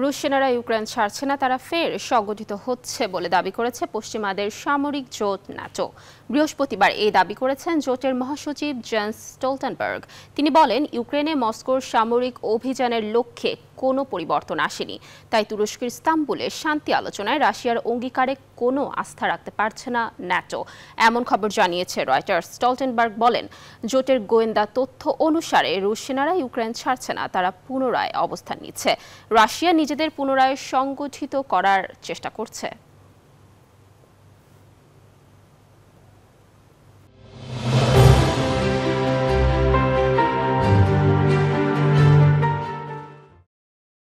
রুশ সেনারা ইউক্রেন ছাড়ছে না তারা ফের সংগঠিত হচ্ছে বলে দাবি করেছে পশ্চিমাদের সামরিক জোট ন্যাটো বৃহস্পতিবার এই দাবি করেছেন জোটের মহাসচিব জেন্স স্টোলটেনবার্গ তিনি বলেন ইউক্রেনে মস্কোর সামরিক অভিযানের লক্ষ্যে কোনো পরিবর্তন আসেনি তাই তুরস্কের ইস্তাম্বুলে শান্তি আলোচনায় রাশিয়ার অঙ্গীকারে কোনো আস্থা রাখতে পারছে না ন্যাটো এমন খবর জানিয়েছে রয়টার্স স্টলটেনবার্গ বলেন জোটের গোয়েন্দা তথ্য অনুসারে রুশ সেনারা ইউক্রেন ছাড়ছে না তারা পুনরায় অবস্থান নিচ্ছে রাশিয়া নিজেদের পুনরায় সংগঠিত করার চেষ্টা করছে